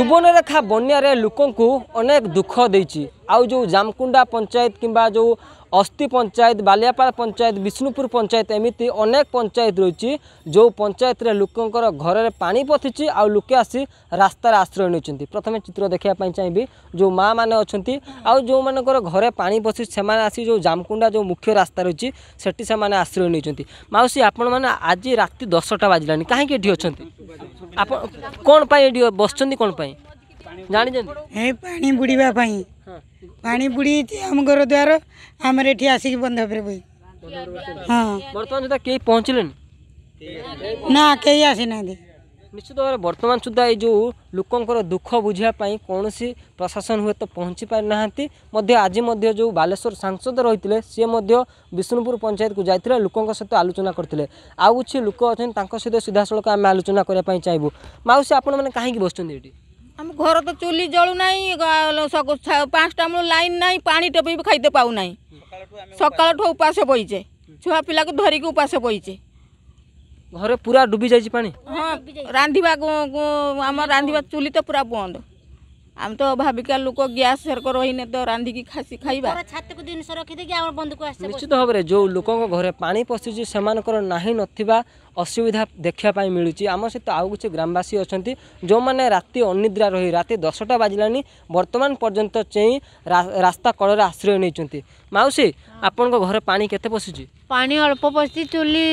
ସୁବର୍ଣ୍ଣରେଖା ବନ୍ୟାରେ ଲୋକଙ୍କୁ ଅନେକ ଦୁଃଖ ଦେଇଛି आउ जो जामकुंडा पंचायत किंवा जो ଅସ୍ତି ପଞ୍ଚାୟତ ବାଲିଆପାଳ ପଞ୍ଚାୟତ ବିଷ୍ଣୁପୁର ପଞ୍ଚାୟତ ଏମିତି ଅନେକ ପଞ୍ଚାୟତ ରହିଛି ଯେଉଁ ପଞ୍ଚାୟତରେ ଲୋକଙ୍କର ଘରରେ ପାଣି ପଶିଛି ଆଉ ଲୋକେ ଆସି ରାସ୍ତାରେ ଆଶ୍ରୟ ନେଉଛନ୍ତି ପ୍ରଥମେ ଚିତ୍ର ଦେଖିବା ପାଇଁ ଚାହିଁବି ଯେଉଁ ମାଆମାନେ ଅଛନ୍ତି ଆଉ ଯେଉଁମାନଙ୍କର ଘରେ ପାଣି ପଶିଛି ସେମାନେ ଆସି ଯେଉଁ ଜାମକୁଣ୍ଡା ଯେଉଁ ମୁଖ୍ୟ ରାସ୍ତା ରହିଛି ସେଠି ସେମାନେ ଆଶ୍ରୟ ନେଉଛନ୍ତି ମାଉସୀ ଆପଣମାନେ ଆଜି ରାତି ଦଶଟା ବାଜିଲାଣି କାହିଁକି ଏଠି ଅଛନ୍ତି ଆପଣ କ'ଣ ପାଇଁ ଏଠି ବସିଛନ୍ତି କ'ଣ ପାଇଁ ଜାଣିଛନ୍ତି ପାଣି ବୁଡ଼ିବା ପାଇଁ ପାଣି ବୁଡ଼ିଯାଇଛି ଆମ ଘର ଦ୍ୱାର ଆମର ଏଠି ଆସିକି ବନ୍ଧ ଉପରେ ବହି ହଁ ବର୍ତ୍ତମାନ ସୁଦ୍ଧା କେହି ପହଞ୍ଚିଲେନି ନା କେହି ଆସିନାହାନ୍ତି ନିଶ୍ଚିତ ଭାବରେ ବର୍ତ୍ତମାନ ସୁଦ୍ଧା ଏଇ ଯେଉଁ ଲୋକଙ୍କର ଦୁଃଖ ବୁଝିବା ପାଇଁ କୌଣସି ପ୍ରଶାସନ ହୁଏତ ପହଞ୍ଚି ପାରିନାହାନ୍ତି ମଧ୍ୟ ଆଜି ମଧ୍ୟ ଯେଉଁ ବାଲେଶ୍ୱର ସାଂସଦ ରହିଥିଲେ ସିଏ ମଧ୍ୟ ବିଷ୍ଣୁପୁର ପଞ୍ଚାୟତକୁ ଯାଇଥିଲେ ଲୋକଙ୍କ ସହିତ ଆଲୋଚନା କରିଥିଲେ ଆଉ କିଛି ଲୋକ ଅଛନ୍ତି ତାଙ୍କ ସହିତ ସିଧାସଳଖ ଆମେ ଆଲୋଚନା କରିବା ପାଇଁ ଚାହିଁବୁ ମାଉସୀ ଆପଣମାନେ କାହିଁକି ବସୁଛନ୍ତି ଏଠି ঘর তো চুলি জলু নাই পাঁচটা মূল লাইন নাই পাঁচ টপে বি খাইতে পাও নাই সকালঠু উপাস বইছে ছুয়া পিলাকে ধরিকি উপাস বইছে ঘরে পুরা ডুবি যাইছে পানি হ্যাঁ রাঁধিবা আমার রাঁধিবা চুলি তো পুরা বন্ধ আমি ତ ଭାବିକା ଲୋକ ଗ୍ୟାସ୍ ସେର ରହିନେ ତ ରାନ୍ଧିକି ଖାସି ଖାଇବା ଛାତକୁ ଜିନିଷ ରଖିଦେଇକି ଆମ ବନ୍ଧୁକୁ ଆସେ ନିଶ୍ଚିତ ଭାବରେ ଯେଉଁ ଲୋକଙ୍କ ଘରେ ପାଣି ପଶୁଛି ସେମାନଙ୍କର ନାହିଁ ନଥିବା ଅସୁବିଧା ଦେଖିବା ପାଇଁ ମିଳୁଛି ଆମ ସହିତ ଆଉ କିଛି ଗ୍ରାମବାସୀ ଅଛନ୍ତି ଯେଉଁମାନେ ରାତି ଅନିଦ୍ରା ରହି ରାତି ଦଶଟା ବାଜିଲାଣି ବର୍ତ୍ତମାନ ପର୍ଯ୍ୟନ୍ତ ଚେଇଁ ରାସ୍ତା କଳରେ ଆଶ୍ରୟ ନେଇଛନ୍ତି ମାଉସୀ ଆପଣଙ୍କ ଘରେ ପାଣି କେତେ ପଶୁଛି ପାଣି ଅଳ୍ପ ପଶୁଛି ଚୁଲି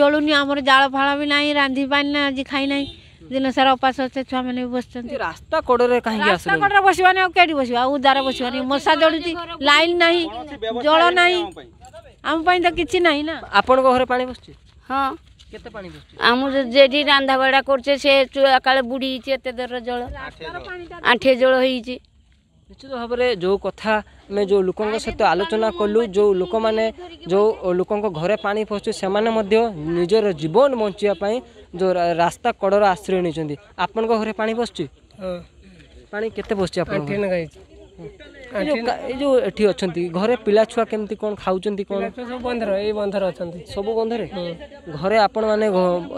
ଜଳୁନି ଆମର ଜାଳ ଫାଳ ବି ନାହିଁ ରାନ୍ଧି ପାଣି ଆଜି ଖାଇ ନାହିଁ ଦିନ ସାରା ଉପାସ ଅଛେ ଛୁଆମାନେ ବି ବସିଛନ୍ତି ରାସ୍ତା କଡ଼ରେ କାହିଁକି ରାସ୍ତା କଡ଼ରେ ବସିବାନି ଆଉ କେଉଁଠି ବସିବା ଆଉ ଉଦାରେ ବସିବାନି ମଶା ଜଳୁଛି ଲାଇନ୍ ନାହିଁ ଜଳ ନାହିଁ ଆମ ପାଇଁ ତ କିଛି ନାହିଁ ନା ଆପଣଙ୍କ ଘରେ ପାଣି ବସୁଛି ହଁ ଆମର ଯେଠି ରାନ୍ଧା ବଢ଼ା କରୁଛେ ସେ ଚୁଆ କାଳେ ବୁଡ଼ି ହେଇଛି ଏତେ ଦର ଜଳ ଆଣ୍ଠିଏ ଜଳ ହେଇଛି ନିଶ୍ଚିତ ଭାବରେ ଯେଉଁ କଥା ଆମେ ଯେଉଁ ଲୋକଙ୍କ ସହିତ ଆଲୋଚନା କଲୁ ଯେଉଁ ଲୋକମାନେ ଯେଉଁ ଲୋକଙ୍କ ଘରେ ପାଣି ପହଞ୍ଚୁ ସେମାନେ ମଧ୍ୟ ନିଜର ଜୀବନ ବଞ୍ଚିବା ପାଇଁ ଯେଉଁ ରାସ୍ତା କଡ଼ର ଆଶ୍ରୟ ନେଇଛନ୍ତି ଆପଣଙ୍କ ଘରେ ପାଣି ପଶୁଛି ପାଣି କେତେ ପଶୁଛି ଆପଣ ଯେଉଁ ଏଠି ଅଛନ୍ତି ଘରେ ପିଲା ଛୁଆ କେମିତି କ'ଣ ଖାଉଛନ୍ତି କ'ଣ ସବୁ ବନ୍ଧର ଏଇ ବନ୍ଧର ଅଛନ୍ତି ସବୁ ବନ୍ଧରେ ଘରେ ଆପଣମାନେ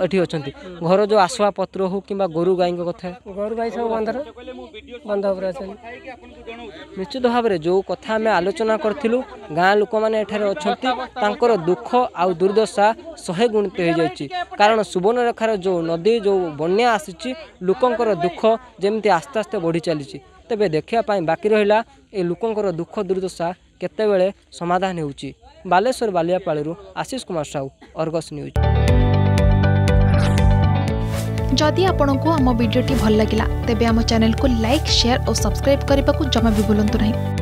ଏଠି ଅଛନ୍ତି ଘର ଯେଉଁ ଆସୁଆ ପତ୍ର ହଉ କିମ୍ବା ଗୋରୁ ଗାଈଙ୍କ କଥା ଗୋରୁ ଗାଈ ସବୁ ବନ୍ଧର ବନ୍ଧ ଉପରେ ଅଛନ୍ତି ନିଶ୍ଚିତ ଭାବରେ ଯେଉଁ କଥା ଆମେ ଆଲୋଚନା କରିଥିଲୁ ଗାଁ ଲୋକମାନେ ଏଠାରେ ଅଛନ୍ତି ତାଙ୍କର ଦୁଃଖ ଆଉ ଦୁର୍ଦ୍ଦଶା ଶହେ ଗୁଣିତ ହୋଇଯାଇଛି କାରଣ ସୁବର୍ଣ୍ଣରେଖାର ଯେଉଁ ନଦୀ ଯେଉଁ ବନ୍ୟା ଆସିଛି ଲୋକଙ୍କର ଦୁଃଖ ଯେମିତି ଆସ୍ତେ ଆସ୍ତେ ବଢ଼ି ଚାଲିଛି ତେବେ ଦେଖିବା ପାଇଁ ବାକି ରହିଲା ଏ ଲୋକଙ୍କର ଦୁଃଖ ଦୁର୍ଦ୍ଦଶା କେତେବେଳେ ସମାଧାନ ହେଉଛି ବାଲେଶ୍ୱର ବାଲିଆପାଳିରୁ ଆଶିଷ କୁମାର ସାହୁ ଅର୍ଗସ୍ ନ୍ୟୁଜ୍ ଯଦି ଆପଣଙ୍କୁ ଆମ ଭିଡ଼ିଓଟି ଭଲ ଲାଗିଲା ତେବେ ଆମ ଚ୍ୟାନେଲକୁ ଲାଇକ୍ ସେୟାର ଓ ସବସ୍କ୍ରାଇବ୍ କରିବାକୁ ଜମା ବି ଭୁଲନ୍ତୁ ନାହିଁ